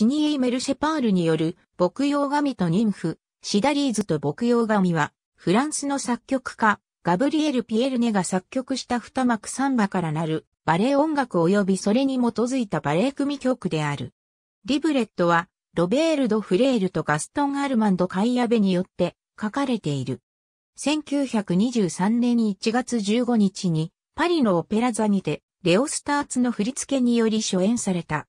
シニエイ・メルシェパールによる牧羊神と妊婦、シダリーズと牧羊神は、フランスの作曲家、ガブリエル・ピエルネが作曲した二幕三馬からなるバレエ音楽及びそれに基づいたバレエ組曲である。リブレットは、ロベール・ド・フレールとガストン・アルマンド・カイヤベによって書かれている。1923年1月15日に、パリのオペラ座にて、レオスターツの振り付けにより初演された。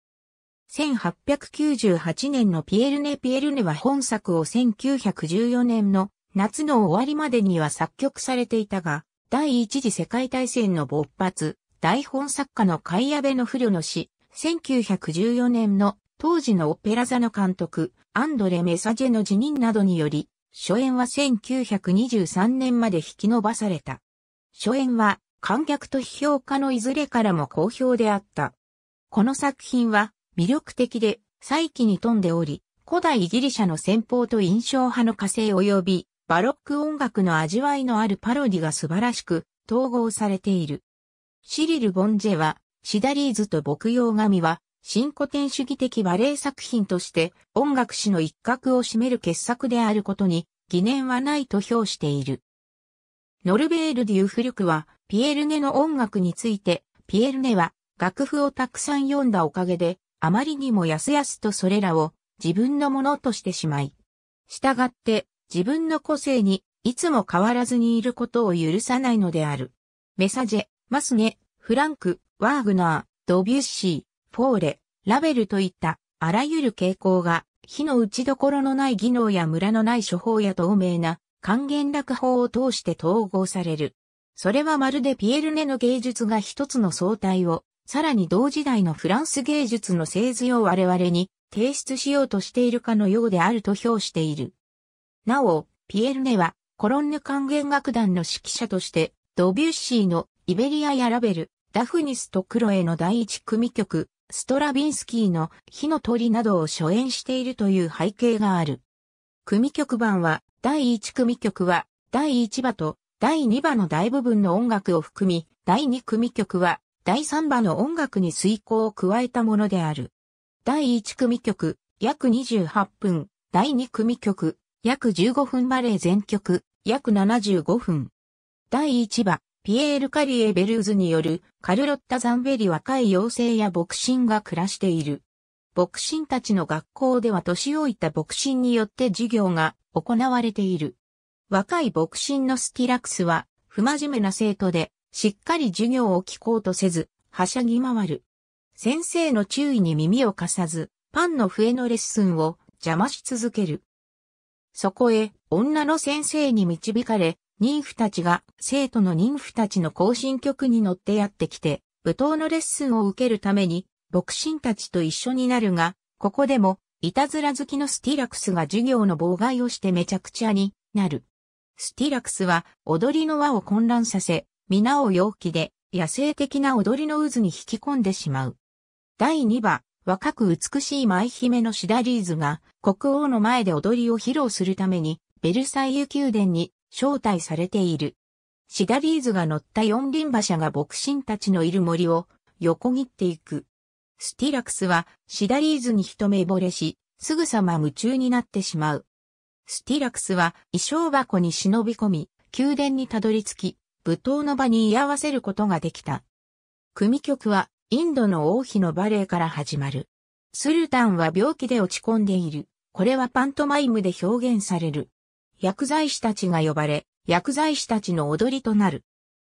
1898年のピエルネ・ピエルネは本作を1914年の夏の終わりまでには作曲されていたが、第一次世界大戦の勃発、大本作家のカイアベの不慮の死、1914年の当時のオペラ座の監督、アンドレ・メサジェの辞任などにより、初演は1923年まで引き延ばされた。初演は観客と批評家のいずれからも好評であった。この作品は魅力的で、再起に富んでおり、古代ギリシャの戦法と印象派の火星及び、バロック音楽の味わいのあるパロディが素晴らしく、統合されている。シリル・ボンジェは、シダリーズと牧羊神は、新古典主義的バレエ作品として音楽史の一角を占める傑作であることに疑念はないと評している。ノルベール・デューフリュクはピエルネの音楽について、ピエルネは楽譜をたくさん読んだおかげであまりにもやすやすとそれらを自分のものとしてしまい。したがって自分の個性にいつも変わらずにいることを許さないのである。メサジェ、マスネ、フランク、ワーグナー、ドビュッシー、フォーレ、ラベルといったあらゆる傾向が火の打ちどころのない技能やムラのない処方や透明な還元落法を通して統合される。それはまるでピエルネの芸術が一つの相対をさらに同時代のフランス芸術の製図を我々に提出しようとしているかのようであると評している。なお、ピエルネはコロンヌ管弦楽団の指揮者としてドビュッシーのイベリアやラベル、ダフニスとクロエの第一組曲、ストラビンスキーの火の鳥などを初演しているという背景がある。組曲版は、第1組曲は、第1場と第2場の大部分の音楽を含み、第2組曲は、第3波の音楽に遂行を加えたものである。第1組曲、約28分、第2組曲、約15分バレー全曲、約75分。第1話、ピエール・カリエ・ベルーズによるカルロッタ・ザンベリ若い妖精や牧神が暮らしている。牧神たちの学校では年老いた牧神によって授業が行われている。若い牧神のスティラクスは不真面目な生徒でしっかり授業を聞こうとせず、はしゃぎ回る。先生の注意に耳を貸さず、パンの笛のレッスンを邪魔し続ける。そこへ、女の先生に導かれ、妊婦たちが生徒の妊婦たちの行進曲に乗ってやってきて、舞踏のレッスンを受けるために、牧神たちと一緒になるが、ここでも、いたずら好きのスティラクスが授業の妨害をしてめちゃくちゃになる。スティラクスは踊りの輪を混乱させ、皆を陽気で野生的な踊りの渦に引き込んでしまう。第2話、若く美しい舞姫のシダリーズが国王の前で踊りを披露するためにベルサイユ宮殿に招待されている。シダリーズが乗った四輪馬車が牧神たちのいる森を横切っていく。スティラクスはシダリーズに一目惚れし、すぐさま夢中になってしまう。スティラクスは衣装箱に忍び込み、宮殿にたどり着き、舞踏の場に居合わせることができた。組曲はインドの王妃のバレエから始まる。スルタンは病気で落ち込んでいる。これはパントマイムで表現される。薬剤師たちが呼ばれ、薬剤師たちの踊りとなる。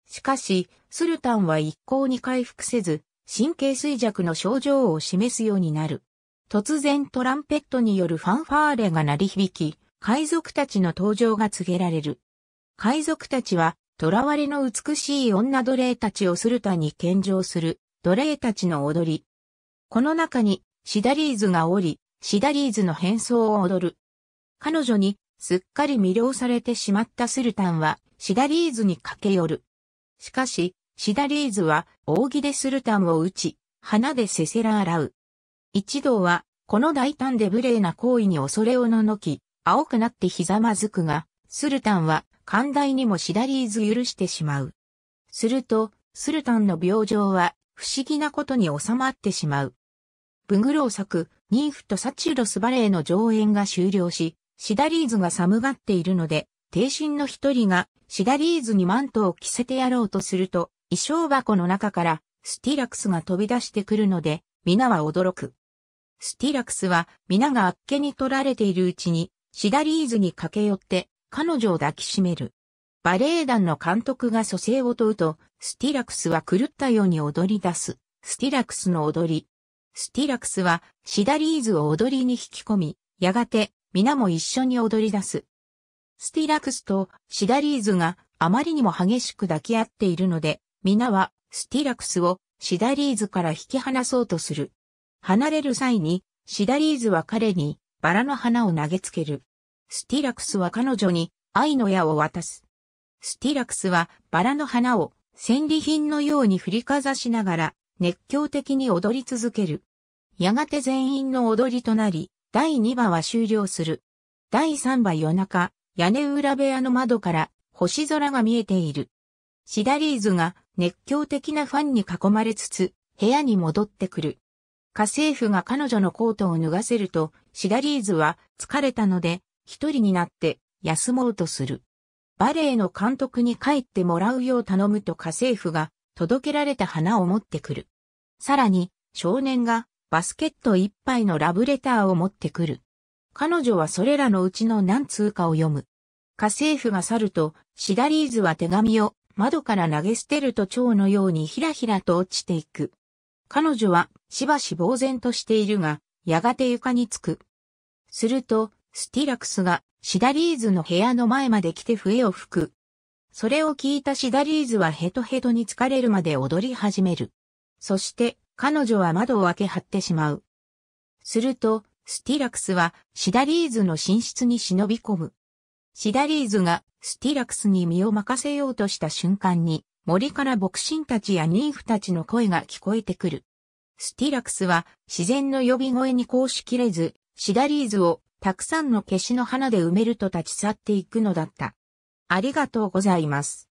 しかし、スルタンは一向に回復せず、神経衰弱の症状を示すようになる。突然トランペットによるファンファーレが鳴り響き、海賊たちの登場が告げられる。海賊たちは囚われの美しい女奴隷たちをルタンに献上する、奴隷たちの踊り。この中に、シダリーズがおり、シダリーズの変装を踊る。彼女に、すっかり魅了されてしまったスルタンは、シダリーズに駆け寄る。しかし、シダリーズは、扇でスルタンを打ち、花でせせら洗う。一同は、この大胆で無礼な行為に恐れをののき、青くなってひざまずくが、スルタンは、寛大にもシダリーズ許してしまう。すると、スルタンの病状は不思議なことに収まってしまう。ブグロー作、ニーフとサチュロスバレーの上演が終了し、シダリーズが寒がっているので、帝神の一人がシダリーズにマントを着せてやろうとすると、衣装箱の中からスティラクスが飛び出してくるので、皆は驚く。スティラクスは皆があっけに取られているうちに、シダリーズに駆け寄って、彼女を抱きしめる。バレエ団の監督が蘇生を問うと、スティラクスは狂ったように踊り出す。スティラクスの踊り。スティラクスはシダリーズを踊りに引き込み、やがて皆も一緒に踊り出す。スティラクスとシダリーズがあまりにも激しく抱き合っているので、皆はスティラクスをシダリーズから引き離そうとする。離れる際に、シダリーズは彼にバラの花を投げつける。スティラクスは彼女に愛の矢を渡す。スティラクスはバラの花を戦利品のように振りかざしながら熱狂的に踊り続ける。やがて全員の踊りとなり、第2話は終了する。第3話夜中、屋根裏部屋の窓から星空が見えている。シダリーズが熱狂的なファンに囲まれつつ、部屋に戻ってくる。家政婦が彼女のコートを脱がせると、シダリーズは疲れたので一人になって休もうとする。バレエの監督に帰ってもらうよう頼むと家政婦が届けられた花を持ってくる。さらに少年がバスケット一杯のラブレターを持ってくる。彼女はそれらのうちの何通かを読む。家政婦が去るとシダリーズは手紙を窓から投げ捨てると蝶のようにひらひらと落ちていく。彼女はしばし呆然としているが、やがて床につく。すると、スティラクスがシダリーズの部屋の前まで来て笛を吹く。それを聞いたシダリーズはヘトヘトに疲れるまで踊り始める。そして彼女は窓を開け張ってしまう。すると、スティラクスはシダリーズの寝室に忍び込む。シダリーズがスティラクスに身を任せようとした瞬間に森から牧神たちや妊婦たちの声が聞こえてくる。スティラクスは自然の呼び声にこうしきれず、シダリーズをたくさんの消しの花で埋めると立ち去っていくのだった。ありがとうございます。